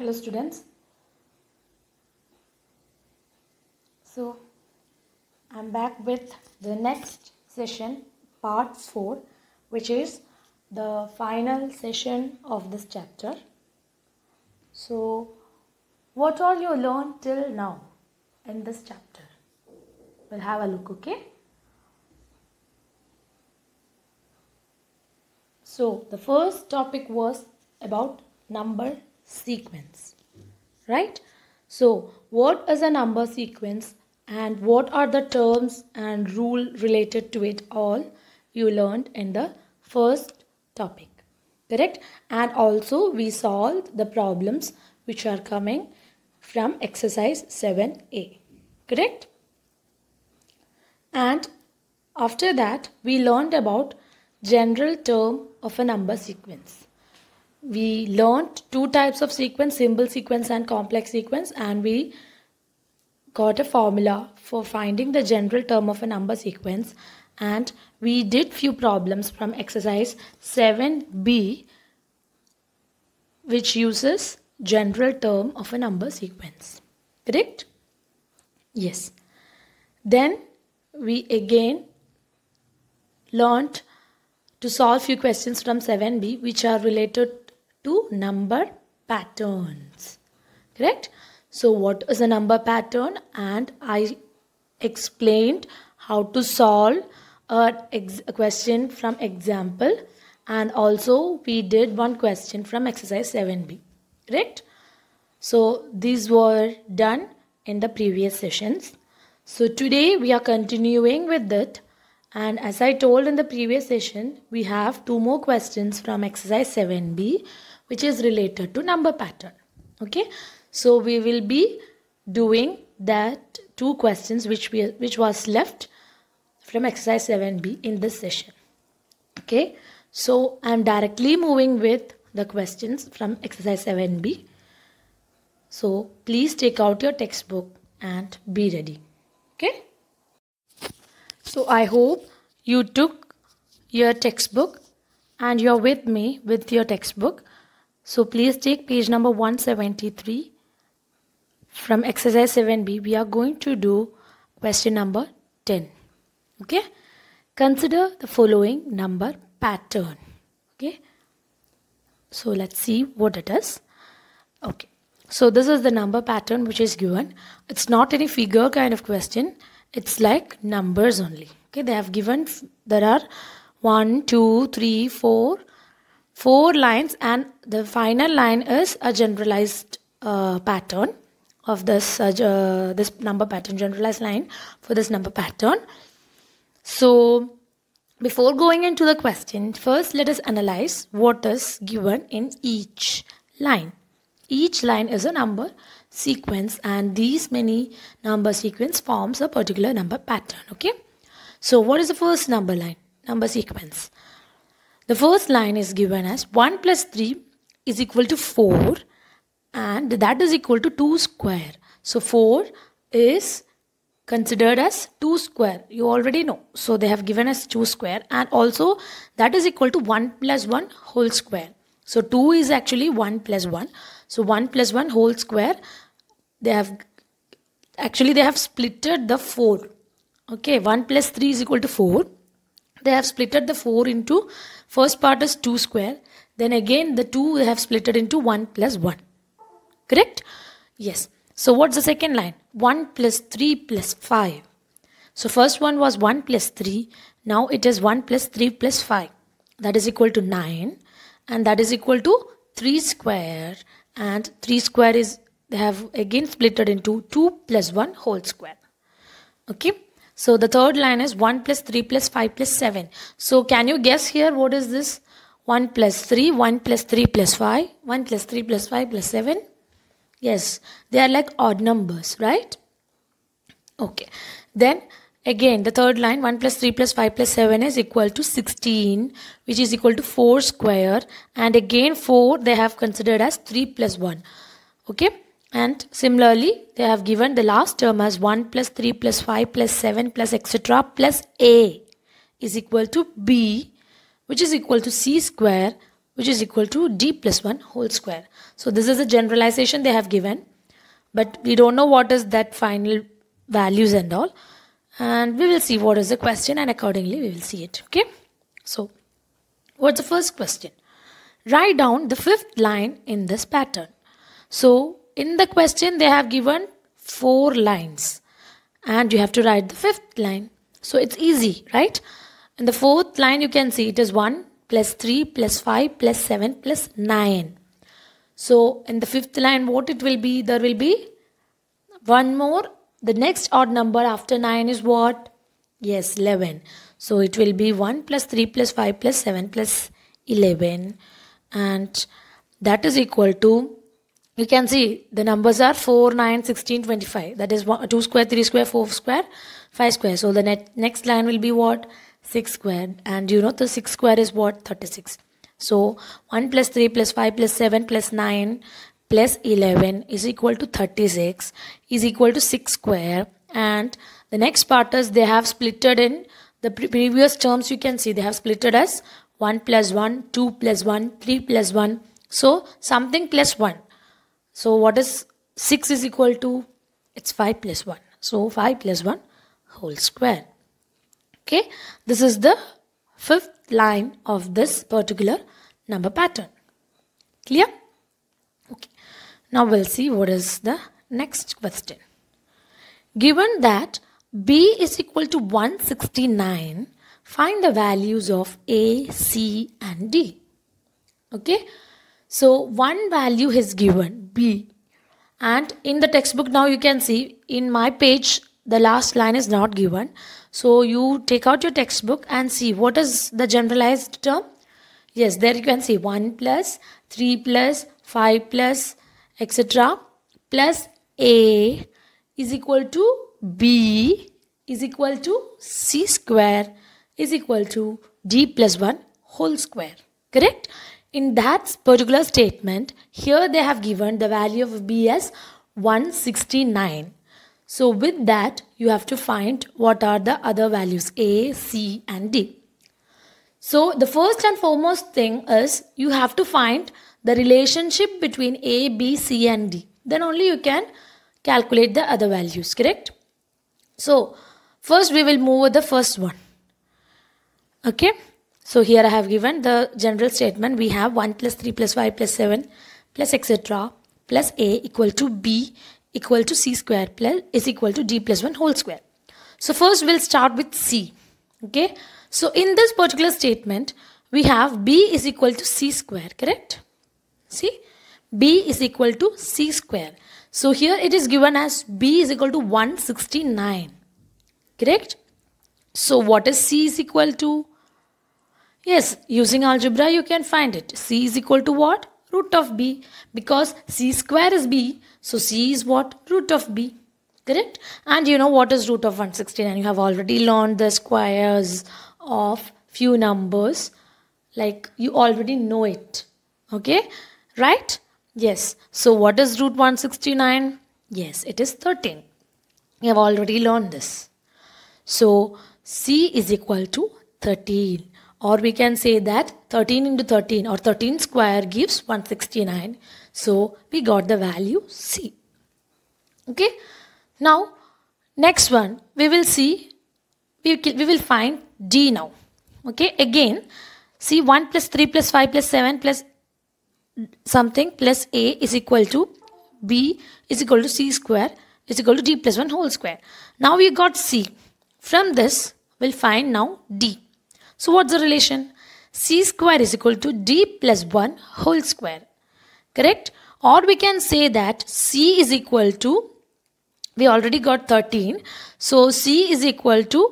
hello students so i'm back with the next session part 4 which is the final session of this chapter so what all you learned till now in this chapter we'll have a look okay so the first topic was about number sequence. Right? So, what is a number sequence and what are the terms and rule related to it all you learned in the first topic. Correct? And also we solved the problems which are coming from exercise 7a. Correct? And after that, we learned about general term of a number sequence we learned two types of sequence, simple sequence and complex sequence and we got a formula for finding the general term of a number sequence and we did few problems from exercise 7b which uses general term of a number sequence. Correct? Yes. Then we again learnt to solve few questions from 7b which are related to number patterns. Correct? So what is a number pattern? And I explained how to solve a, a question from example and also we did one question from exercise 7b. Correct? So these were done in the previous sessions. So today we are continuing with it and as I told in the previous session we have two more questions from exercise 7b which is related to number pattern. Okay. So we will be doing that two questions which we which was left from exercise 7b in this session. Okay. So I am directly moving with the questions from exercise 7b. So please take out your textbook and be ready. Okay. So I hope you took your textbook and you're with me with your textbook so please take page number 173 from exercise 7b. We are going to do question number 10. Okay. Consider the following number pattern. Okay. So let's see what it is. Okay. So this is the number pattern which is given. It's not any figure kind of question. It's like numbers only. Okay, they have given, there are 1, 2, 3, 4, four lines and the final line is a generalized uh, pattern of this uh, this number pattern generalized line for this number pattern so before going into the question first let us analyze what is given in each line each line is a number sequence and these many number sequence forms a particular number pattern okay so what is the first number line number sequence the first line is given as 1 plus 3 is equal to 4 and that is equal to 2 square. So 4 is considered as 2 square. You already know. So they have given us 2 square and also that is equal to 1 plus 1 whole square. So 2 is actually 1 plus 1. So 1 plus 1 whole square. They have actually they have splitted the 4. Okay, 1 plus 3 is equal to 4. They have splitted the 4 into First part is 2 square. Then again the 2 have split it into 1 plus 1. Correct? Yes. So what's the second line? 1 plus 3 plus 5. So first one was 1 plus 3. Now it is 1 plus 3 plus 5. That is equal to 9. And that is equal to 3 square. And 3 square is, they have again split it into 2 plus 1 whole square. Okay. So the third line is 1 plus 3 plus 5 plus 7. So can you guess here what is this? 1 plus 3, 1 plus 3 plus 5, 1 plus 3 plus 5 plus 7. Yes, they are like odd numbers, right? Okay. Then again the third line 1 plus 3 plus 5 plus 7 is equal to 16 which is equal to 4 square and again 4 they have considered as 3 plus 1. Okay. And similarly, they have given the last term as 1 plus 3 plus 5 plus 7 plus etc. plus A is equal to B which is equal to C square which is equal to D plus 1 whole square. So this is a generalization they have given but we don't know what is that final values and all and we will see what is the question and accordingly we will see it okay. So what's the first question? Write down the fifth line in this pattern. So in the question, they have given four lines and you have to write the fifth line. So it's easy, right? In the fourth line, you can see it is 1 plus 3 plus 5 plus 7 plus 9. So in the fifth line, what it will be? There will be one more. The next odd number after 9 is what? Yes, 11. So it will be 1 plus 3 plus 5 plus 7 plus 11. And that is equal to you can see the numbers are 4, 9, 16, 25. That is one, 2 square, 3 square, 4 square, 5 square. So the net, next line will be what? 6 square. And you know the 6 square is what? 36. So 1 plus 3 plus 5 plus 7 plus 9 plus 11 is equal to 36 is equal to 6 square. And the next part is they have splitted in the pre previous terms you can see they have splitted as 1 plus 1, 2 plus 1, 3 plus 1. So something plus 1. So what is 6 is equal to? It's 5 plus 1. So 5 plus 1 whole square. Okay. This is the fifth line of this particular number pattern. Clear? Okay. Now we'll see what is the next question. Given that B is equal to 169, find the values of A, C and D. Okay. So one value is given B. And in the textbook now you can see in my page the last line is not given. So you take out your textbook and see what is the generalized term. Yes, there you can see 1 plus, 3 plus, 5 plus, etc. plus A is equal to B is equal to C square is equal to D plus 1 whole square. Correct? In that particular statement, here they have given the value of B as 169. So with that, you have to find what are the other values A, C and D. So the first and foremost thing is you have to find the relationship between A, B, C and D. Then only you can calculate the other values, correct? So first we will move with the first one. Okay. So here I have given the general statement. We have 1 plus 3 plus 5 plus 7 plus etc. plus A equal to B equal to C square plus is equal to D plus 1 whole square. So first we'll start with C. Okay. So in this particular statement, we have B is equal to C square, correct? See? B is equal to C square. So here it is given as B is equal to 169. Correct? So what is C is equal to? Yes, using algebra you can find it. C is equal to what? Root of b. Because c square is b. So c is what? Root of b. Correct? And you know what is root of 169? You have already learned the squares of few numbers. Like you already know it. Okay? Right? Yes. So what is root 169? Yes, it is 13. You have already learned this. So c is equal to 13 or we can say that 13 into 13 or 13 square gives 169. So we got the value C. Okay. Now next one we will see we, we will find D now. Okay. Again see 1 plus 3 plus 5 plus 7 plus something plus A is equal to B is equal to C square is equal to D plus 1 whole square. Now we got C. From this we'll find now D. So what's the relation? C square is equal to D plus 1 whole square. Correct? Or we can say that C is equal to, we already got 13. So C is equal to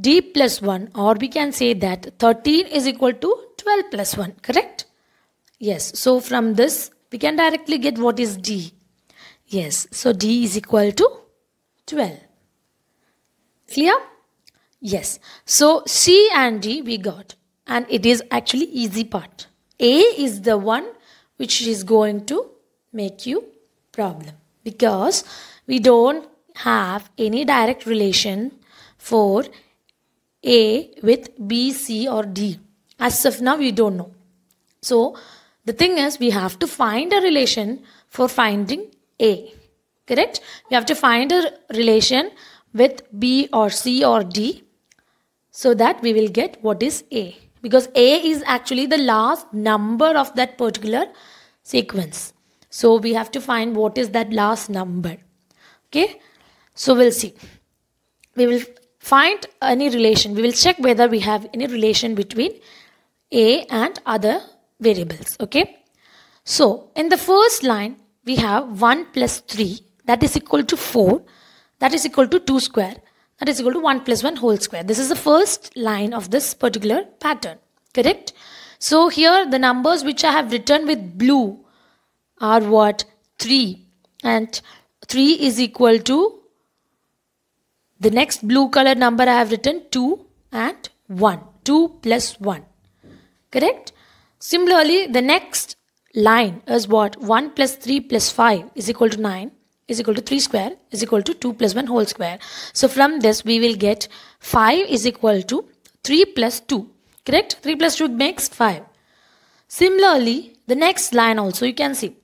D plus 1 or we can say that 13 is equal to 12 plus 1. Correct? Yes. So from this we can directly get what is D. Yes. So D is equal to 12. Clear? Yes. So C and D we got. And it is actually easy part. A is the one which is going to make you problem. Because we don't have any direct relation for A with B, C or D. As of now we don't know. So the thing is we have to find a relation for finding A. Correct? We have to find a relation with B or C or D so that we will get what is A because A is actually the last number of that particular sequence. So we have to find what is that last number. Okay. So we'll see. We will find any relation. We will check whether we have any relation between A and other variables. Okay. So in the first line, we have 1 plus 3 that is equal to 4 that is equal to 2 square that is equal to 1 plus 1 whole square. This is the first line of this particular pattern, correct? So here the numbers which I have written with blue are what? 3 and 3 is equal to the next blue color number I have written 2 and 1. 2 plus 1, correct? Similarly, the next line is what? 1 plus 3 plus 5 is equal to 9 is equal to 3 square is equal to 2 plus 1 whole square. So from this we will get 5 is equal to 3 plus 2. Correct? 3 plus 2 makes 5. Similarly, the next line also you can see.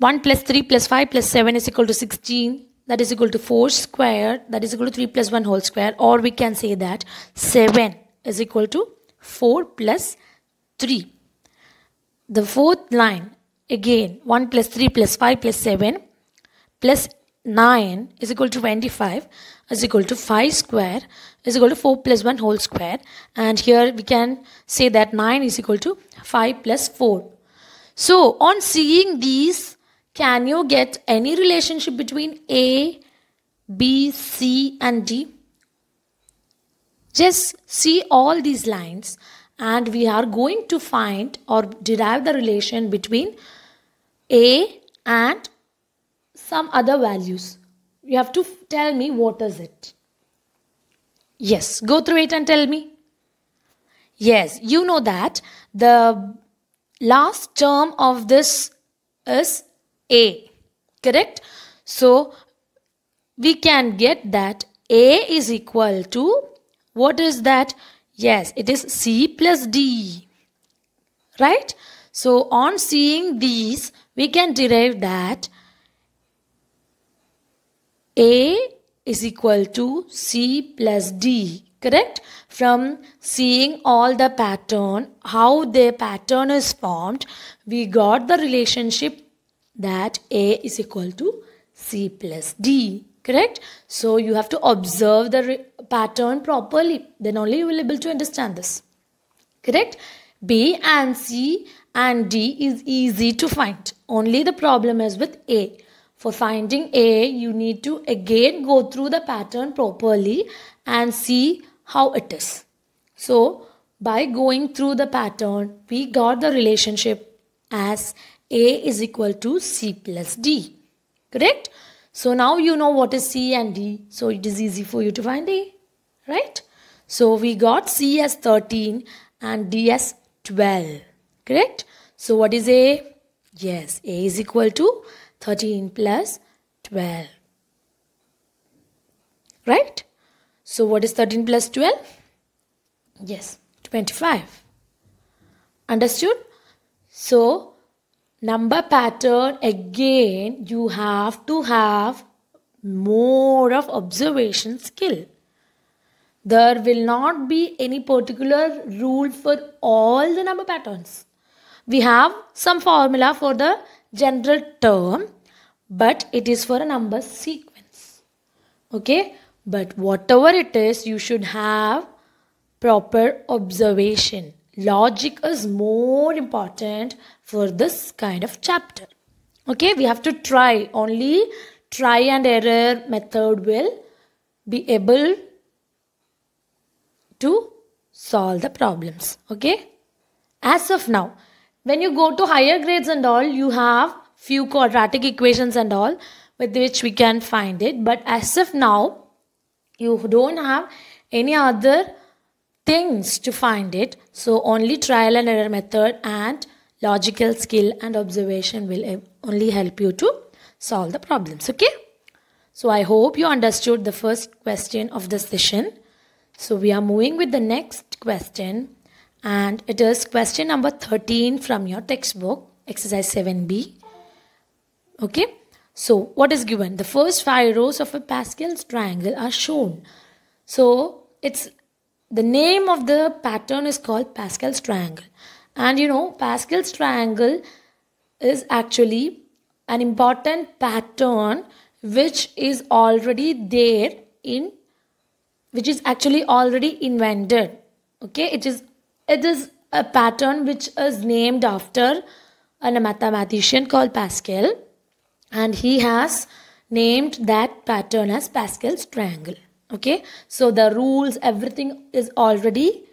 1 plus 3 plus 5 plus 7 is equal to 16 that is equal to 4 square that is equal to 3 plus 1 whole square or we can say that 7 is equal to 4 plus 3. The fourth line Again, 1 plus 3 plus 5 plus 7 plus 9 is equal to 25 is equal to 5 square is equal to 4 plus 1 whole square. And here we can say that 9 is equal to 5 plus 4. So, on seeing these, can you get any relationship between A, B, C and D? Just see all these lines and we are going to find or derive the relation between a and some other values. You have to tell me what is it. Yes, go through it and tell me. Yes, you know that the last term of this is a, correct? So, we can get that a is equal to, what is that? Yes, it is c plus d, right? So on seeing these, we can derive that A is equal to C plus D, correct? From seeing all the pattern, how the pattern is formed, we got the relationship that A is equal to C plus D, correct? So you have to observe the pattern properly, then only you will be able to understand this, correct? B and C and D is easy to find. Only the problem is with A. For finding A, you need to again go through the pattern properly and see how it is. So, by going through the pattern, we got the relationship as A is equal to C plus D. Correct? So, now you know what is C and D. So, it is easy for you to find A. Right? So, we got C as 13 and D as 12. Correct? So what is A? Yes, A is equal to 13 plus 12. Right? So what is 13 plus 12? Yes, 25. Understood? So number pattern again you have to have more of observation skill. There will not be any particular rule for all the number patterns we have some formula for the general term but it is for a number sequence okay but whatever it is you should have proper observation logic is more important for this kind of chapter okay we have to try only try and error method will be able to solve the problems okay as of now when you go to higher grades and all, you have few quadratic equations and all with which we can find it. But as of now, you don't have any other things to find it. So only trial and error method and logical skill and observation will only help you to solve the problems. Okay. So I hope you understood the first question of the session. So we are moving with the next question and it is question number 13 from your textbook exercise 7b okay so what is given the first five rows of a pascal's triangle are shown so it's the name of the pattern is called pascal's triangle and you know pascal's triangle is actually an important pattern which is already there in which is actually already invented okay it is it is a pattern which is named after a mathematician called Pascal and he has named that pattern as Pascal's triangle. Okay, so the rules, everything is already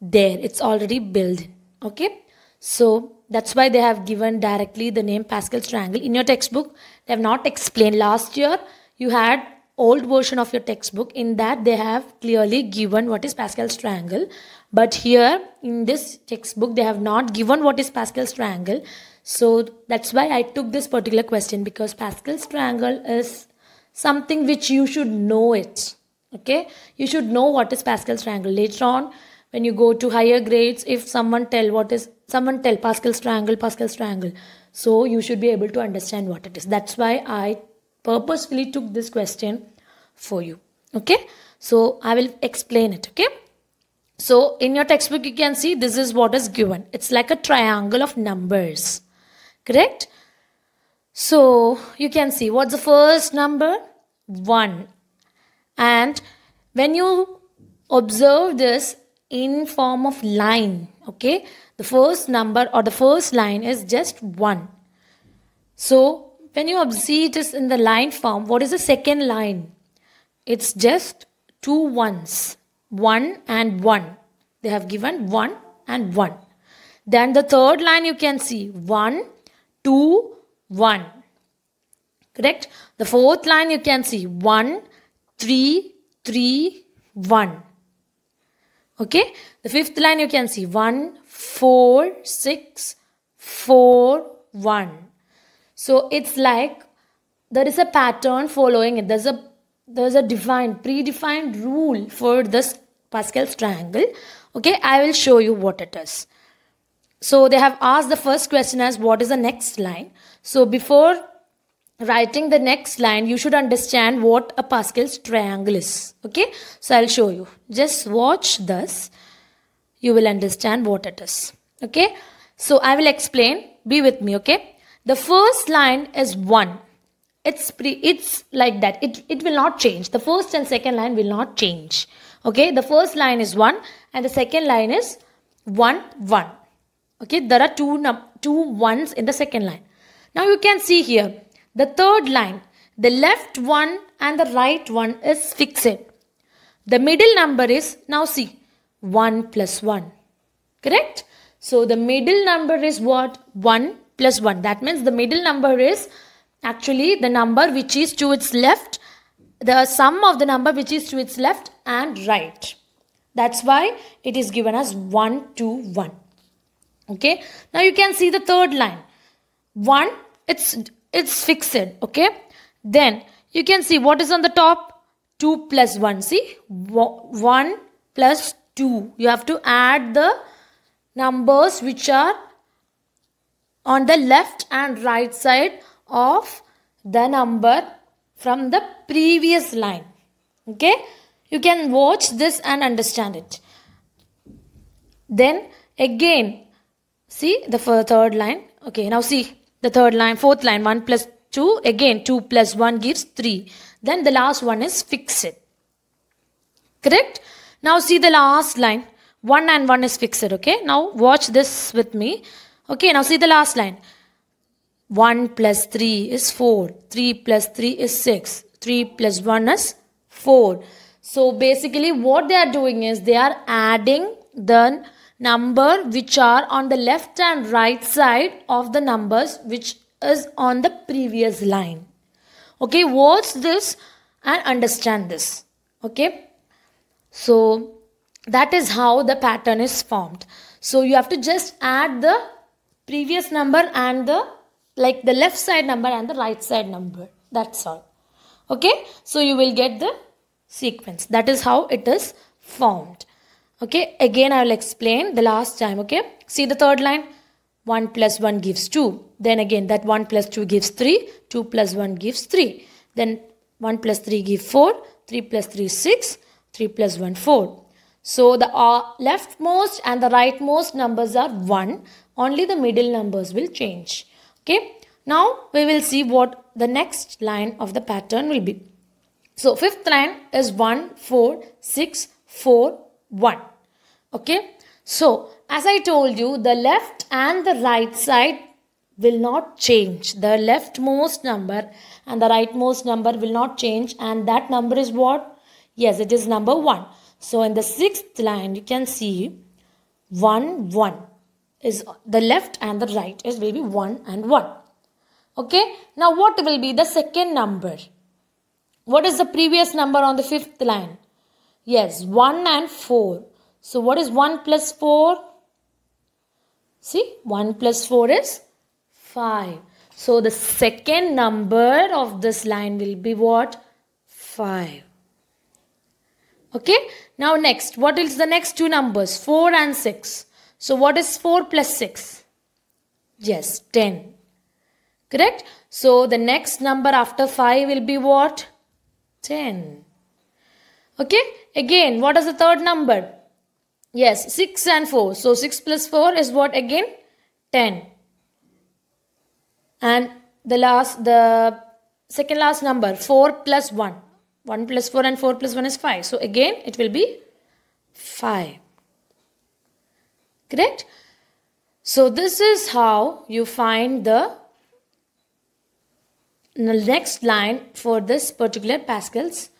there. It's already built. Okay, so that's why they have given directly the name Pascal's triangle. In your textbook, they have not explained. Last year, you had old version of your textbook. In that, they have clearly given what is Pascal's triangle but here in this textbook they have not given what is pascal's triangle so that's why i took this particular question because pascal's triangle is something which you should know it okay you should know what is pascal's triangle later on when you go to higher grades if someone tell what is someone tell pascal's triangle pascal's triangle so you should be able to understand what it is that's why i purposefully took this question for you okay so i will explain it okay so in your textbook, you can see this is what is given. It's like a triangle of numbers, correct? So you can see what's the first number? 1. And when you observe this in form of line, okay, the first number or the first line is just 1. So when you see it is in the line form, what is the second line? It's just two ones, 1 and 1. They have given 1 and 1. Then the third line you can see 1, 2, 1. Correct? The fourth line you can see 1, 3, 3, 1. Okay? The fifth line you can see 1, 4, 6, 4, 1. So it's like there is a pattern following it. There's a there's a defined predefined rule for this Pascal's triangle. Okay, I will show you what it is. So they have asked the first question as what is the next line. So before writing the next line, you should understand what a Pascal's triangle is. Okay, so I'll show you. Just watch this. You will understand what it is. Okay, so I will explain. Be with me. Okay, the first line is 1 it's pre, it's like that it it will not change the first and second line will not change Okay, the first line is 1 and the second line is 1, 1. Okay, there are two, num two ones in the second line. Now you can see here, the third line, the left one and the right one is fixed. The middle number is, now see, 1 plus 1. Correct? So the middle number is what? 1 plus 1. That means the middle number is actually the number which is to its left. The sum of the number which is to its left and right. That's why it is given as 1, 2, 1. Okay. Now you can see the third line. 1, it's, it's fixed. Okay. Then you can see what is on the top. 2 plus 1. See, 1 plus 2. You have to add the numbers which are on the left and right side of the number from the previous line. Okay. You can watch this and understand it. Then again, see the third line. Okay, now see the third line, fourth line, 1 plus 2. Again, 2 plus 1 gives 3. Then the last one is fixed. Correct? Now see the last line. 1 and 1 is fixed. Okay, now watch this with me. Okay, now see the last line. 1 plus 3 is 4. 3 plus 3 is 6. 3 plus 1 is 4. So basically what they are doing is they are adding the number which are on the left and right side of the numbers which is on the previous line. Okay, watch this and understand this. Okay, so that is how the pattern is formed. So you have to just add the previous number and the like the left side number and the right side number. That's all. Okay, so you will get the sequence. That is how it is formed. Okay, again I will explain the last time. Okay, see the third line 1 plus 1 gives 2. Then again that 1 plus 2 gives 3, 2 plus 1 gives 3. Then 1 plus 3 gives 4, 3 plus 3 6, 3 plus 1 4. So the uh, leftmost and the rightmost numbers are 1. Only the middle numbers will change. Okay. Now we will see what the next line of the pattern will be. So fifth line is 1, 4, 6, 4, 1. Okay. So as I told you, the left and the right side will not change. The leftmost number and the rightmost number will not change. And that number is what? Yes, it is number 1. So in the sixth line, you can see 1, 1 is the left and the right is will be 1 and 1. Okay. Now what will be the second number? What is the previous number on the fifth line? Yes, 1 and 4. So what is 1 plus 4? See, 1 plus 4 is 5. So the second number of this line will be what? 5. Okay. Now next, what is the next two numbers? 4 and 6. So what is 4 plus 6? Yes, 10. Correct? So the next number after 5 will be what? 10. Okay, again, what is the third number? Yes, 6 and 4. So 6 plus 4 is what again? 10. And the last, the second last number, 4 plus 1. 1 plus 4 and 4 plus 1 is 5. So again, it will be 5. Correct? So this is how you find the the next line for this particular Pascal's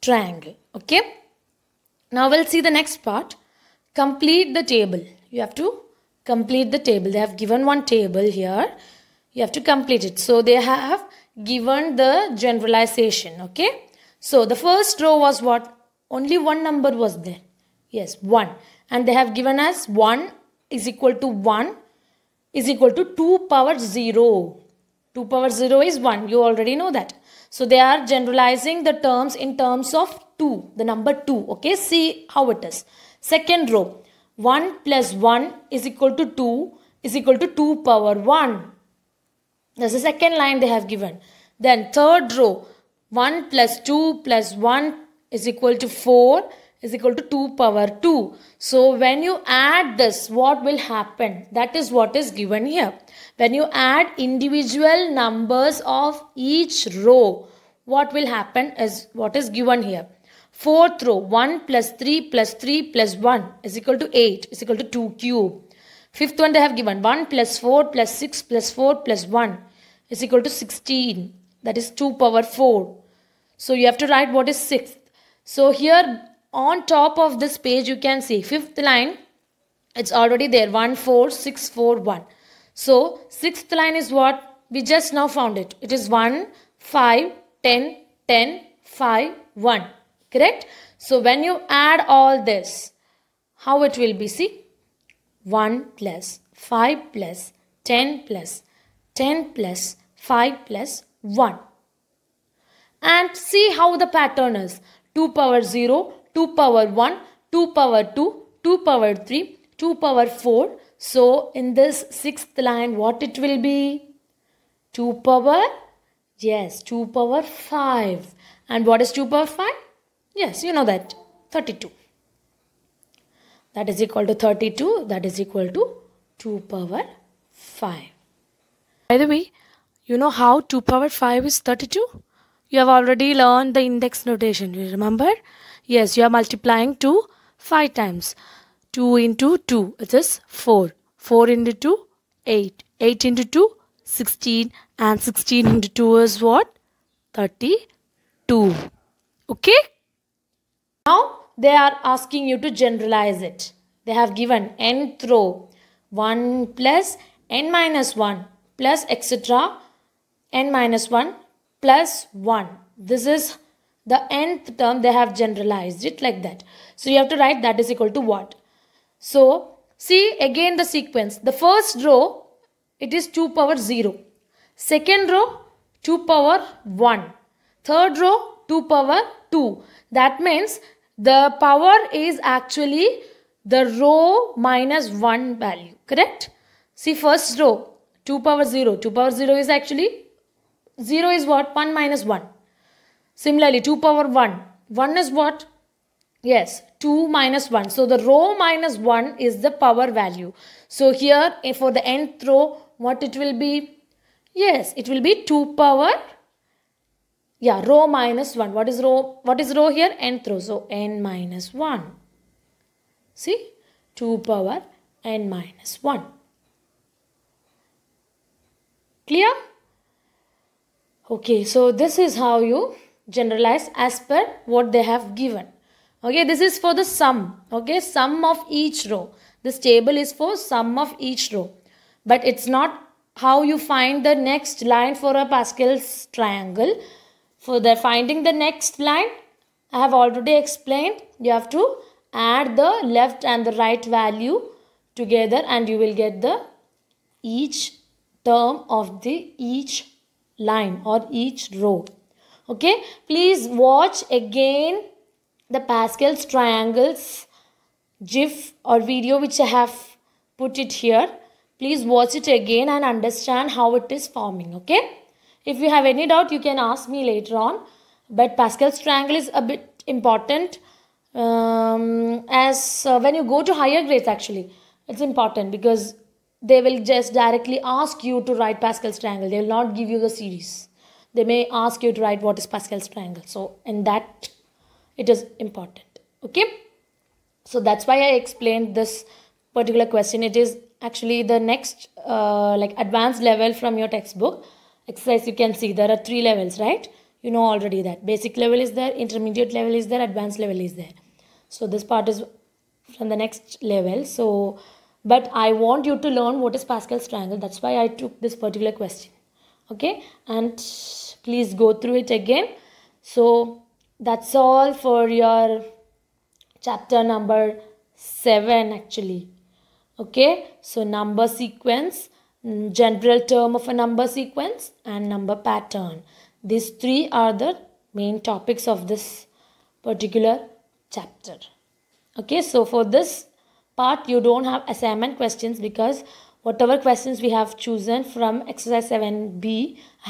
triangle. Okay. Now we'll see the next part. Complete the table. You have to complete the table. They have given one table here. You have to complete it. So they have given the generalization. Okay. So the first row was what? Only one number was there. Yes, 1. And they have given us 1 is equal to 1 is equal to 2 power 0. 2 power 0 is 1. You already know that. So they are generalizing the terms in terms of 2, the number 2. Okay, see how it is. Second row, 1 plus 1 is equal to 2 is equal to 2 power 1. That's the second line they have given. Then third row, 1 plus 2 plus 1 is equal to 4 is equal to 2 power 2. So when you add this, what will happen? That is what is given here. When you add individual numbers of each row, what will happen is what is given here. Fourth row, 1 plus 3 plus 3 plus 1 is equal to 8 is equal to 2 cube. Fifth one they have given 1 plus 4 plus 6 plus 4 plus 1 is equal to 16. That is 2 power 4. So you have to write what is 6th. So here on top of this page you can see fifth line it's already there 14641 so sixth line is what we just now found it it is 1 5 10 10 5 1 correct so when you add all this how it will be see 1 plus 5 plus 10 plus 10 plus 5 plus 1 and see how the pattern is 2 power 0 2 power 1, 2 power 2, 2 power 3, 2 power 4. So in this sixth line what it will be? 2 power, yes 2 power 5. And what is 2 power 5? Yes you know that 32. That is equal to 32 that is equal to 2 power 5. By the way, you know how 2 power 5 is 32? You have already learned the index notation, you remember? Yes, you are multiplying 2 5 times. 2 into 2, it is 4. 4 into 2, 8. 8 into 2, 16. And 16 into 2 is what? 32. Okay? Now, they are asking you to generalize it. They have given nth row 1 plus n minus 1 plus etc. n minus 1 plus 1. This is the nth term they have generalized it like that so you have to write that is equal to what so see again the sequence the first row it is 2 power 0 second row 2 power 1 third row 2 power 2 that means the power is actually the row minus 1 value correct see first row 2 power 0 2 power 0 is actually 0 is what 1 minus 1 Similarly, 2 power 1. 1 is what? Yes, 2 minus 1. So, the row minus 1 is the power value. So, here eh, for the nth row, what it will be? Yes, it will be 2 power yeah row minus 1 what is row what is row here nth row so n minus 1 see 2 power n minus 1 clear okay so this is how you generalize as per what they have given. Okay, this is for the sum. Okay, sum of each row. This table is for sum of each row. But it's not how you find the next line for a Pascal's triangle. For the finding the next line, I have already explained. You have to add the left and the right value together and you will get the each term of the each line or each row okay please watch again the pascal's triangles gif or video which i have put it here please watch it again and understand how it is forming okay if you have any doubt you can ask me later on but pascal's triangle is a bit important um, as uh, when you go to higher grades actually it's important because they will just directly ask you to write pascal's triangle they will not give you the series they may ask you to write what is Pascal's triangle. So in that it is important. Okay. So that's why I explained this particular question. It is actually the next uh, like advanced level from your textbook. Exercise you can see there are three levels, right? You know already that. Basic level is there, intermediate level is there, advanced level is there. So this part is from the next level. So but I want you to learn what is Pascal's triangle. That's why I took this particular question okay and please go through it again so that's all for your chapter number 7 actually okay so number sequence mm, general term of a number sequence and number pattern these three are the main topics of this particular chapter okay so for this part you don't have assignment questions because whatever questions we have chosen from exercise 7b B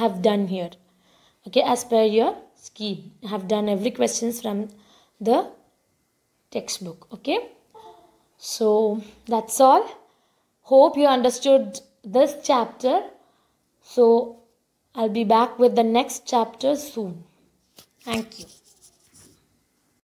have done here okay as per your scheme I have done every questions from the textbook okay so that's all hope you understood this chapter so I'll be back with the next chapter soon thank you